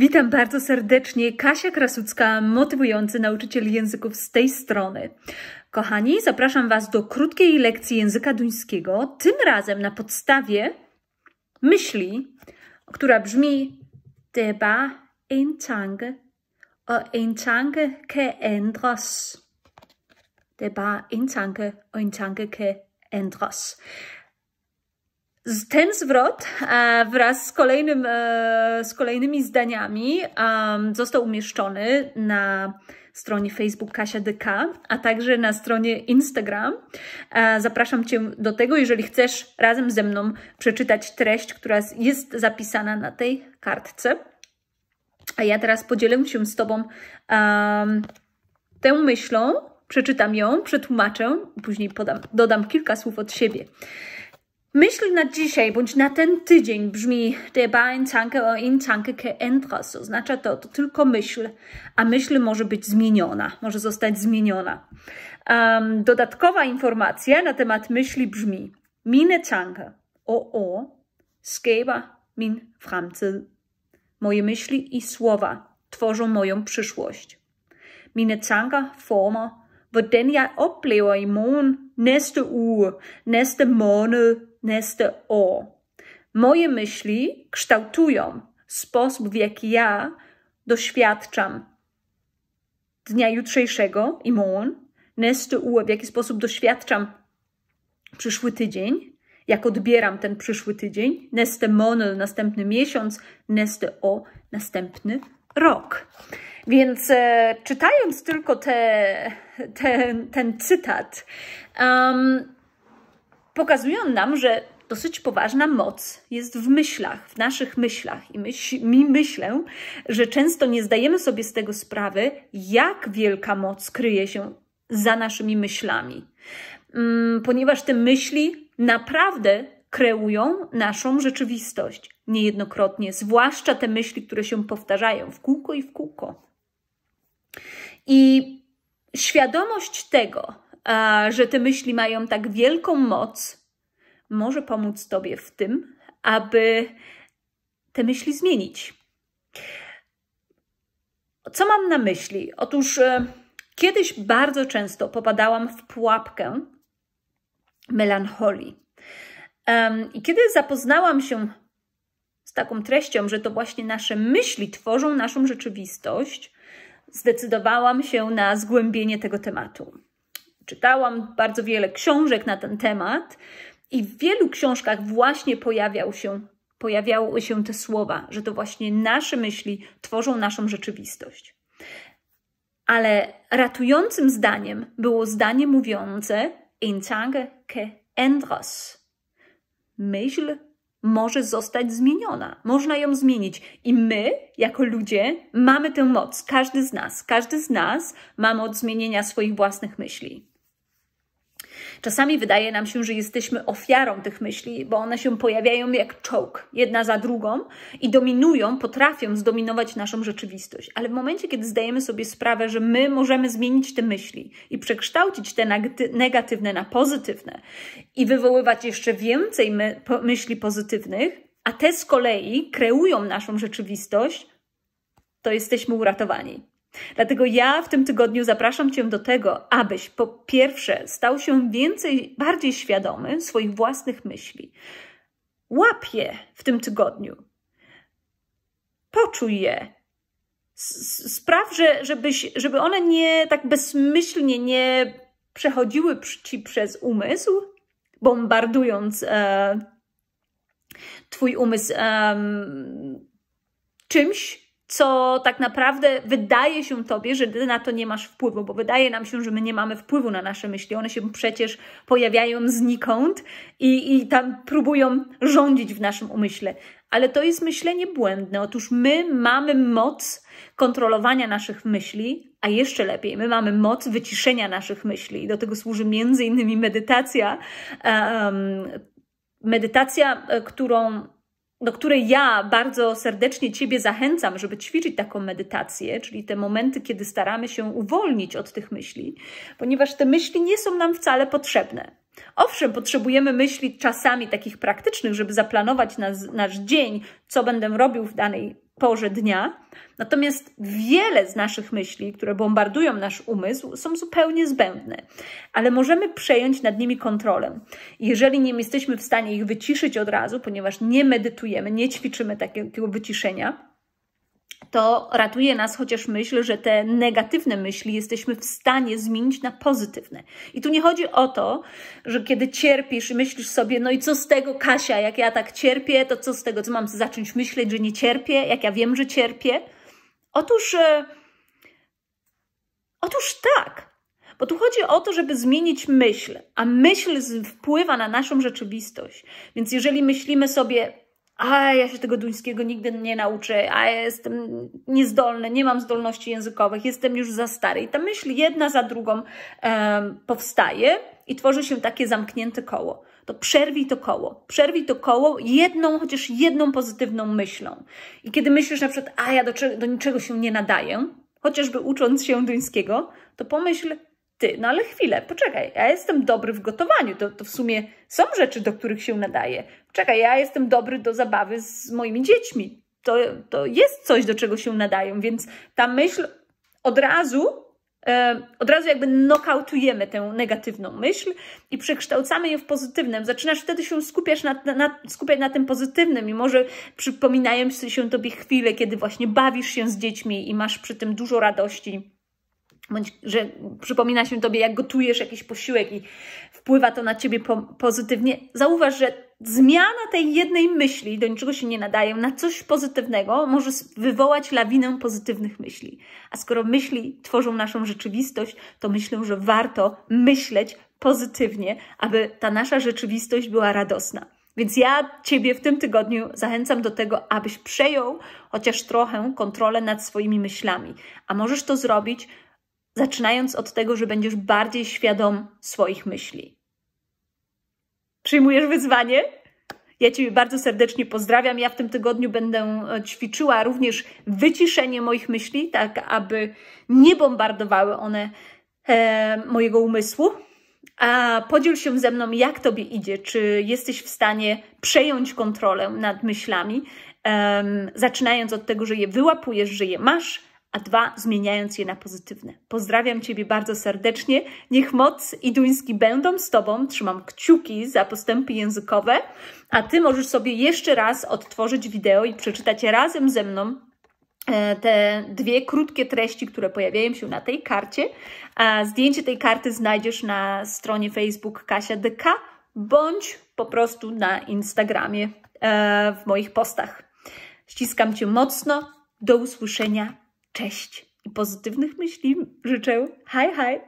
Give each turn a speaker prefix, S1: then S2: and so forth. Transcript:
S1: Witam bardzo serdecznie, Kasia Krasucka, motywujący nauczyciel języków z tej strony. Kochani, zapraszam Was do krótkiej lekcji języka duńskiego, tym razem na podstawie myśli, która brzmi Deba enchang o enchang ke endros. Deba enchang o enchang ke endros. Ten zwrot wraz z, kolejnym, e, z kolejnymi zdaniami został umieszczony na stronie Facebook Kasia DK, a także na stronie Instagram. E, zapraszam Cię do tego, jeżeli chcesz razem ze mną przeczytać treść, która jest zapisana na tej kartce. A ja teraz podzielę się z Tobą um, tą myślą, przeczytam ją, przetłumaczę, później podam, dodam kilka słów od siebie. Myśl na dzisiaj bądź na ten tydzień brzmi te ein Tanke o in Tanke keentras. Oznacza to, to tylko myśl, a myśl może być zmieniona, może zostać zmieniona. Um, dodatkowa informacja na temat myśli brzmi Mine Tanke o o skaber min framtid. Moje myśli i słowa tworzą moją przyszłość. Mine tanker former hvordan jeg oplever i morgen, næste uge, næste måned, Neste o. Moje myśli kształtują sposób, w jaki ja doświadczam dnia jutrzejszego, i imun, Neste u, w jaki sposób doświadczam przyszły tydzień, jak odbieram ten przyszły tydzień, neste monel następny miesiąc, neste o następny rok. Więc e, czytając tylko te, te, ten cytat, um, pokazują nam, że dosyć poważna moc jest w myślach, w naszych myślach. I myśl, mi myślę, że często nie zdajemy sobie z tego sprawy, jak wielka moc kryje się za naszymi myślami, mm, ponieważ te myśli naprawdę kreują naszą rzeczywistość niejednokrotnie, zwłaszcza te myśli, które się powtarzają w kółko i w kółko. I świadomość tego, a, że te myśli mają tak wielką moc, może pomóc Tobie w tym, aby te myśli zmienić. Co mam na myśli? Otóż e, kiedyś bardzo często popadałam w pułapkę melancholii. I kiedy zapoznałam się z taką treścią, że to właśnie nasze myśli tworzą naszą rzeczywistość, zdecydowałam się na zgłębienie tego tematu. Czytałam bardzo wiele książek na ten temat i w wielu książkach właśnie pojawiał się, pojawiały się te słowa, że to właśnie nasze myśli tworzą naszą rzeczywistość. Ale ratującym zdaniem było zdanie mówiące in tanke ke endros. Myśl może zostać zmieniona, można ją zmienić. I my, jako ludzie, mamy tę moc, każdy z nas. Każdy z nas ma moc zmienienia swoich własnych myśli. Czasami wydaje nam się, że jesteśmy ofiarą tych myśli, bo one się pojawiają jak czołg, jedna za drugą i dominują, potrafią zdominować naszą rzeczywistość. Ale w momencie, kiedy zdajemy sobie sprawę, że my możemy zmienić te myśli i przekształcić te negatywne na pozytywne i wywoływać jeszcze więcej my myśli pozytywnych, a te z kolei kreują naszą rzeczywistość, to jesteśmy uratowani. Dlatego ja w tym tygodniu zapraszam Cię do tego, abyś po pierwsze stał się więcej, bardziej świadomy swoich własnych myśli. Łap je w tym tygodniu. Poczuj je, spraw, że, żebyś, żeby one nie tak bezmyślnie nie przechodziły ci przez umysł, bombardując e, twój umysł e, czymś, co tak naprawdę wydaje się tobie, że ty na to nie masz wpływu, bo wydaje nam się, że my nie mamy wpływu na nasze myśli. One się przecież pojawiają znikąd i, i tam próbują rządzić w naszym umyśle. Ale to jest myślenie błędne. Otóż my mamy moc kontrolowania naszych myśli, a jeszcze lepiej, my mamy moc wyciszenia naszych myśli. I do tego służy między innymi medytacja. Um, medytacja, e, którą do której ja bardzo serdecznie Ciebie zachęcam, żeby ćwiczyć taką medytację, czyli te momenty, kiedy staramy się uwolnić od tych myśli, ponieważ te myśli nie są nam wcale potrzebne. Owszem, potrzebujemy myśli czasami takich praktycznych, żeby zaplanować nas, nasz dzień, co będę robił w danej porze dnia. Natomiast wiele z naszych myśli, które bombardują nasz umysł, są zupełnie zbędne, ale możemy przejąć nad nimi kontrolę. Jeżeli nie jesteśmy w stanie ich wyciszyć od razu, ponieważ nie medytujemy, nie ćwiczymy takiego wyciszenia, to ratuje nas chociaż myśl, że te negatywne myśli jesteśmy w stanie zmienić na pozytywne. I tu nie chodzi o to, że kiedy cierpisz i myślisz sobie, no i co z tego, Kasia, jak ja tak cierpię, to co z tego, co mam zacząć myśleć, że nie cierpię, jak ja wiem, że cierpię? Otóż, e... otóż tak. Bo tu chodzi o to, żeby zmienić myśl, a myśl wpływa na naszą rzeczywistość. Więc jeżeli myślimy sobie, a ja się tego duńskiego nigdy nie nauczę, a ja jestem niezdolny, nie mam zdolności językowych, jestem już za stary. I ta myśl jedna za drugą powstaje i tworzy się takie zamknięte koło. To przerwij to koło. Przerwij to koło jedną, chociaż jedną pozytywną myślą. I kiedy myślisz na przykład, a ja do, do niczego się nie nadaję, chociażby ucząc się duńskiego, to pomyśl, ty, no ale chwilę, poczekaj, ja jestem dobry w gotowaniu, to, to w sumie są rzeczy, do których się nadaje czekaj, ja jestem dobry do zabawy z moimi dziećmi. To, to jest coś, do czego się nadają, więc ta myśl od razu, e, od razu jakby nokautujemy tę negatywną myśl i przekształcamy ją w pozytywną. Zaczynasz wtedy się skupiać na, na, skupiać na tym pozytywnym i może przypominają się Tobie chwile, kiedy właśnie bawisz się z dziećmi i masz przy tym dużo radości bądź że przypomina się tobie, jak gotujesz jakiś posiłek i wpływa to na ciebie po pozytywnie, zauważ, że zmiana tej jednej myśli, do niczego się nie nadają, na coś pozytywnego może wywołać lawinę pozytywnych myśli. A skoro myśli tworzą naszą rzeczywistość, to myślę, że warto myśleć pozytywnie, aby ta nasza rzeczywistość była radosna. Więc ja Ciebie w tym tygodniu zachęcam do tego, abyś przejął chociaż trochę kontrolę nad swoimi myślami. A możesz to zrobić, zaczynając od tego, że będziesz bardziej świadom swoich myśli. Przyjmujesz wyzwanie? Ja Cię bardzo serdecznie pozdrawiam. Ja w tym tygodniu będę e, ćwiczyła również wyciszenie moich myśli, tak aby nie bombardowały one e, mojego umysłu. A podziel się ze mną, jak Tobie idzie, czy jesteś w stanie przejąć kontrolę nad myślami, e, zaczynając od tego, że je wyłapujesz, że je masz, a dwa zmieniając je na pozytywne. Pozdrawiam Ciebie bardzo serdecznie. Niech moc i duński będą z Tobą. Trzymam kciuki za postępy językowe, a Ty możesz sobie jeszcze raz odtworzyć wideo i przeczytać razem ze mną e, te dwie krótkie treści, które pojawiają się na tej karcie. Zdjęcie tej karty znajdziesz na stronie Facebook Kasia DK bądź po prostu na Instagramie e, w moich postach. Ściskam Cię mocno. Do usłyszenia Cześć i pozytywnych myśli życzę. Hej, hej!